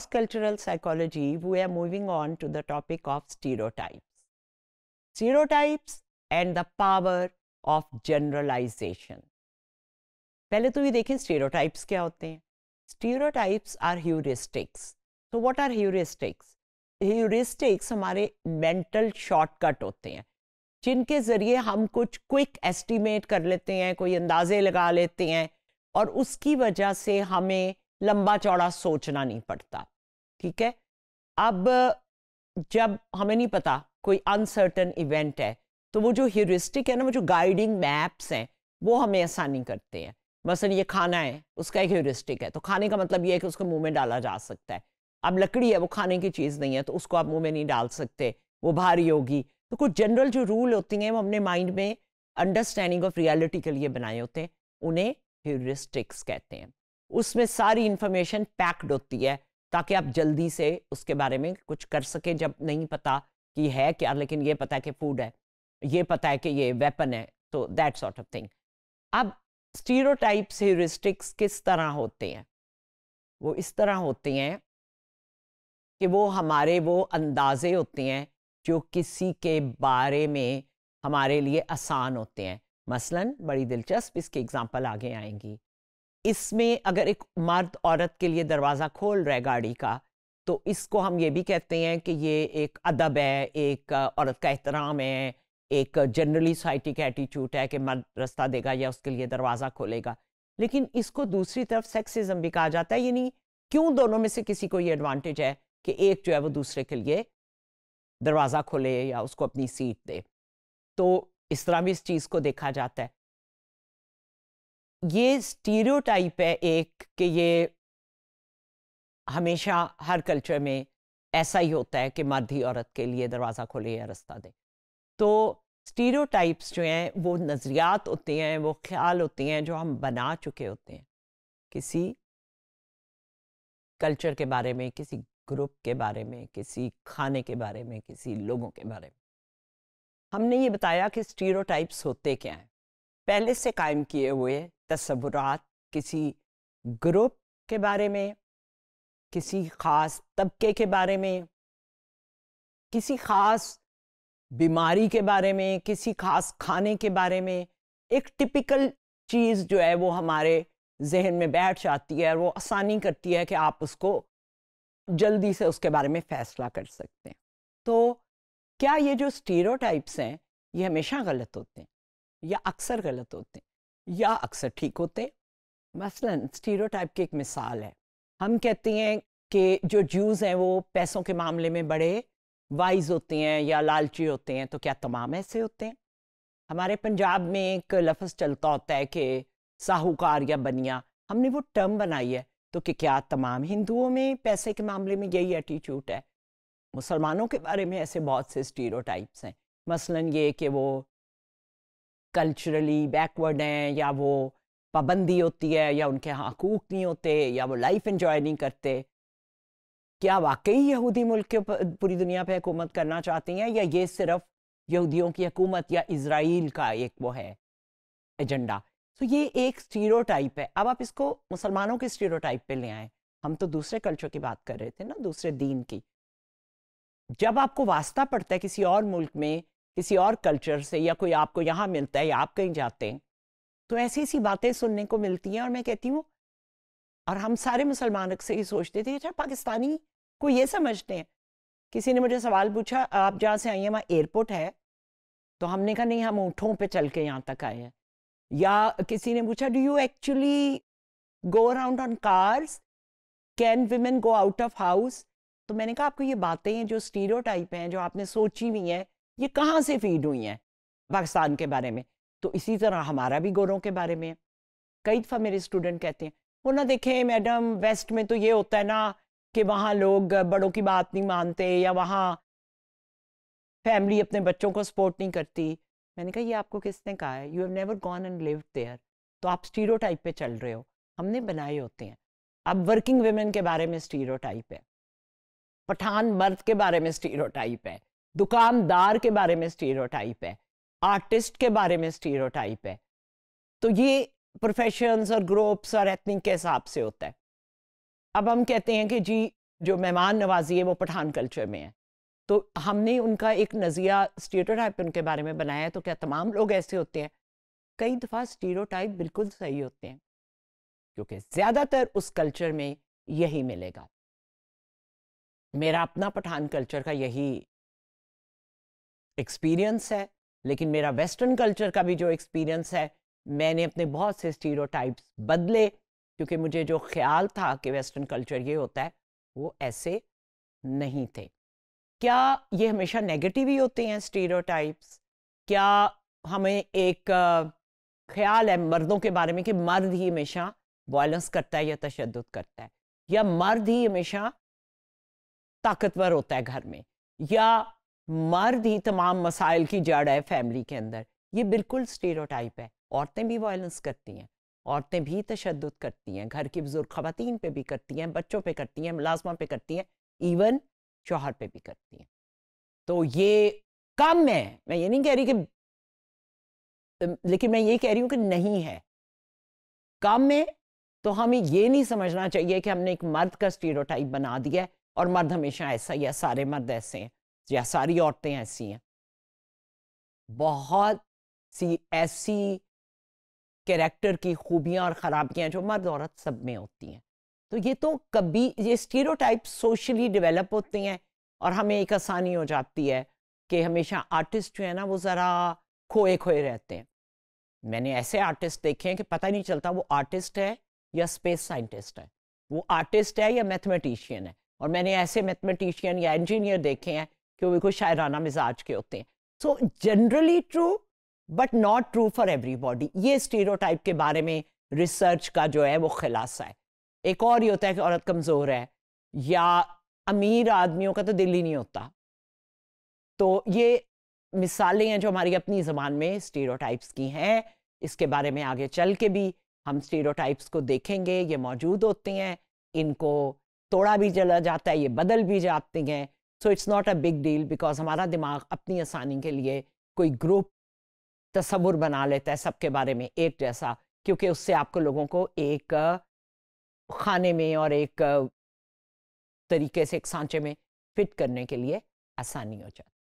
cross cultural psychology, we are moving on to the topic of stereotypes. Stereotypes and the power of generalization. पहले तो ये देखें stereotypes क्या होते हैं स्टीरियोटाइप्स आर ह्यूरिस्टिक्स तो व्हाट आर ह्यूरिस्टिक्स ह्यूरिस्टिक्स हमारे मेंटल शॉर्टकट होते हैं जिनके ज़रिए हम कुछ क्विक एस्टिमेट कर लेते हैं कोई अंदाजे लगा लेते हैं और उसकी वजह से हमें लंबा चौड़ा सोचना नहीं पड़ता ठीक है अब जब हमें नहीं पता कोई अनसर्टन इवेंट है तो वो जो ह्यूरिस्टिक है ना वो जो गाइडिंग मैप्स हैं वो हमें आसानी करते हैं मसलन ये खाना है उसका एक ह्यूरिस्टिक है तो खाने का मतलब ये है कि उसको मुंह में डाला जा सकता है अब लकड़ी है वो खाने की चीज़ नहीं है तो उसको आप मुंह में नहीं डाल सकते वो भारी होगी तो कुछ जनरल जो रूल होती हैं वो हमने माइंड में अंडरस्टैंडिंग ऑफ रियलिटी के लिए बनाए होते हैं उन्हें ह्यूरिस्टिक्स कहते हैं उसमें सारी इंफॉर्मेशन पैक्ड होती है ताकि आप जल्दी से उसके बारे में कुछ कर सकें जब नहीं पता कि है क्या लेकिन ये पता है कि फूड है ये पता है कि ये वेपन है तो दैट सॉर्ट ऑफ थिंग अब स्टीरोटाइप्स हिरिस्टिक्स किस तरह होते हैं वो इस तरह होते हैं कि वो हमारे वो अंदाजे होते हैं जो किसी के बारे में हमारे लिए आसान होते हैं मसलन बड़ी दिलचस्प इसकी एग्जांपल आगे आएंगी इसमें अगर एक मर्द औरत के लिए दरवाज़ा खोल रहा है गाड़ी का तो इसको हम ये भी कहते हैं कि ये एक अदब है एक औरत का एहतराम है एक जनरली सोसाइटी का एटीट्यूड है कि मर्द रास्ता देगा या उसके लिए दरवाज़ा खोलेगा लेकिन इसको दूसरी तरफ सेक्सिज्म भी कहा जाता है यानी क्यों दोनों में से किसी को ये एडवांटेज है कि एक जो है वो दूसरे के लिए दरवाज़ा खोले या उसको अपनी सीट दे तो इस तरह भी इस चीज़ को देखा जाता है ये स्टीरियोटाइप है एक कि ये हमेशा हर कल्चर में ऐसा ही होता है कि मर्द ही औरत के लिए दरवाज़ा खोले या रास्ता दे तो स्टीरियोटाइप्स जो हैं वो नज़रियात होते हैं वो ख्याल होते हैं जो हम बना चुके होते हैं किसी कल्चर के बारे में किसी ग्रुप के बारे में किसी खाने के बारे में किसी लोगों के बारे में हमने ये बताया कि स्टीरोटाइप्स होते क्या हैं पहले से कायम किए हुए तस्वुरात किसी ग्रुप के बारे में किसी ख़ास तबके के बारे में किसी ख़ास बीमारी के बारे में किसी ख़ास खाने के बारे में एक टिपिकल चीज़ जो है वो हमारे जहन में बैठ जाती है और वो आसानी करती है कि आप उसको जल्दी से उसके बारे में फ़ैसला कर सकते हैं तो क्या ये जो स्टीरोटाइप्स हैं ये हमेशा गलत होते हैं या अक्सर गलत होते हैं या अक्सर ठीक होते हैं मसलन स्टीरोटाइप की एक मिसाल है हम कहते हैं कि जो जूज़ हैं वो पैसों के मामले में बड़े वाइज होते हैं या लालची होते हैं तो क्या तमाम ऐसे होते हैं हमारे पंजाब में एक लफ्ज़ चलता होता है कि साहूकार या बनिया हमने वो टर्म बनाई है तो कि क्या तमाम हिंदुओं में पैसे के मामले में यही एटीट्यूड है मुसलमानों के बारे में ऐसे बहुत से स्टीरोटाइप्स हैं मसलन ये कि वो कल्चरली बैकवर्ड हैं या वो पाबंदी होती है या उनके यहाँ हकूक नहीं होते या वो लाइफ इन्जॉय नहीं करते क्या वाकई यहूदी मुल्क पूरी दुनिया पे हुकूमत करना चाहती हैं या ये सिर्फ यहूदियों की हकूमत या इसराइल का एक वो है एजेंडा तो ये एक टाइप है अब आप इसको मुसलमानों के टाइप पे ले आए हम तो दूसरे कल्चर की बात कर रहे थे ना दूसरे दीन की जब आपको वास्ता पड़ता है किसी और मुल्क में किसी और कल्चर से या कोई आपको यहाँ मिलता है या आप कहीं जाते हैं तो ऐसी ऐसी बातें सुनने को मिलती हैं और मैं कहती हूँ और हम सारे मुसलमान से ही सोचते थे अच्छा पाकिस्तानी को ये समझते हैं किसी ने मुझे सवाल पूछा आप जहाँ से आई हैं वहाँ एयरपोर्ट है तो हमने कहा नहीं हम ऊँटों पर चल के यहाँ तक आए हैं या किसी ने पूछा do you actually go around on cars can women go out of house तो मैंने कहा आपको ये बातें हैं जो स्टीरियो हैं जो आपने सोची हुई हैं ये कहाँ से फीड हुई हैं पाकिस्तान के बारे में तो इसी तरह हमारा भी गोरों के बारे में है कई दफ़ा मेरे स्टूडेंट कहते हैं वो ना देखें मैडम वेस्ट में तो ये होता है ना कि वहाँ लोग बड़ों की बात नहीं मानते या वहाँ फैमिली अपने बच्चों को सपोर्ट नहीं करती मैंने कहा ये आपको किसने कहा है you have never gone and live there तो आप स्टीरो टाइप पे चल रहे हो हमने बनाए होते हैं अब वर्किंग वेमेन के बारे में स्टीरो टाइप है पठान मर्द के बारे में स्टीरो टाइप है दुकानदार के बारे में स्टीरियोटाइप है आर्टिस्ट के बारे में स्टीरियोटाइप है तो ये प्रोफेशंस और ग्रुप्स और एथनिक के हिसाब से होता है अब हम कहते हैं कि जी जो मेहमान नवाजी है वो पठान कल्चर में है तो हमने उनका एक नज़रिया स्टीरियोटाइप उनके बारे में बनाया है तो क्या तमाम लोग ऐसे होते हैं कई दफ़ा स्टीरियोटाइप बिल्कुल सही होते हैं क्योंकि ज़्यादातर उस कल्चर में यही मिलेगा मेरा अपना पठान कल्चर का यही एक्सपीरियंस है लेकिन मेरा वेस्टर्न कल्चर का भी जो एक्सपीरियंस है मैंने अपने बहुत से स्टीरो बदले क्योंकि मुझे जो ख्याल था कि वेस्टर्न कल्चर ये होता है वो ऐसे नहीं थे क्या ये हमेशा नेगेटिव ही होते हैं स्टीरो क्या हमें एक ख्याल है मर्दों के बारे में कि मर्द ही हमेशा वायलेंस करता है या तशद करता है या मर्द ही हमेशा ताकतवर होता है घर में या मर्द ही तमाम मसाइल की जड़ है फैमिली के अंदर ये बिल्कुल स्टेरोटाइप है औरतें भी वायलेंस करती हैं औरतें भी तशद करती हैं घर की बुजुर्ग खातन पे भी करती हैं बच्चों पे करती हैं मुलाजमा पे करती हैं इवन शोहर पे भी करती हैं तो ये कम है मैं ये नहीं कह रही कि लेकिन मैं ये कह रही हूँ कि नहीं है कम है तो हमें ये नहीं समझना चाहिए कि हमने एक मर्द का स्टीरोटाइप बना दिया है और मर्द हमेशा ऐसा ही है सारे मर्द ऐसे हैं तो या सारी औरतें ऐसी हैं बहुत सी ऐसी कैरेक्टर की खूबियां और ख़राबियां जो मर्द औरत सब में होती हैं तो ये तो कभी ये स्टीरो सोशली डेवलप होते हैं और हमें एक आसानी हो जाती है कि हमेशा आर्टिस्ट जो है ना वो ज़रा खोए खोए रहते हैं मैंने ऐसे आर्टिस्ट देखे हैं कि पता नहीं चलता वो आर्टिस्ट है या स्पेस साइंटिस्ट है वो आर्टिस्ट है या मैथमेटिशियन है और मैंने ऐसे मैथमेटिशियन या इंजीनियर देखे हैं क्योंकि वो शायराना मिजाज के होते हैं so generally true but not true for everybody ये स्टीरियोटाइप के बारे में रिसर्च का जो है वो खिलासा है एक और ये होता है कि औरत कमज़ोर है या अमीर आदमियों का तो दिल ही नहीं होता तो ये मिसालें हैं जो हमारी अपनी ज़बान में स्टीरियोटाइप्स की हैं इसके बारे में आगे चल के भी हम स्टीरियोटाइप्स को देखेंगे ये मौजूद होते हैं इनको तोड़ा भी चला जाता है ये बदल भी जाते हैं so it's not a big deal because हमारा दिमाग अपनी आसानी के लिए कोई ग्रुप तस्वुर बना लेता है सबके बारे में एक जैसा क्योंकि उससे आपको लोगों को एक खाने में और एक तरीके से एक सांचे में फिट करने के लिए आसानी हो जाती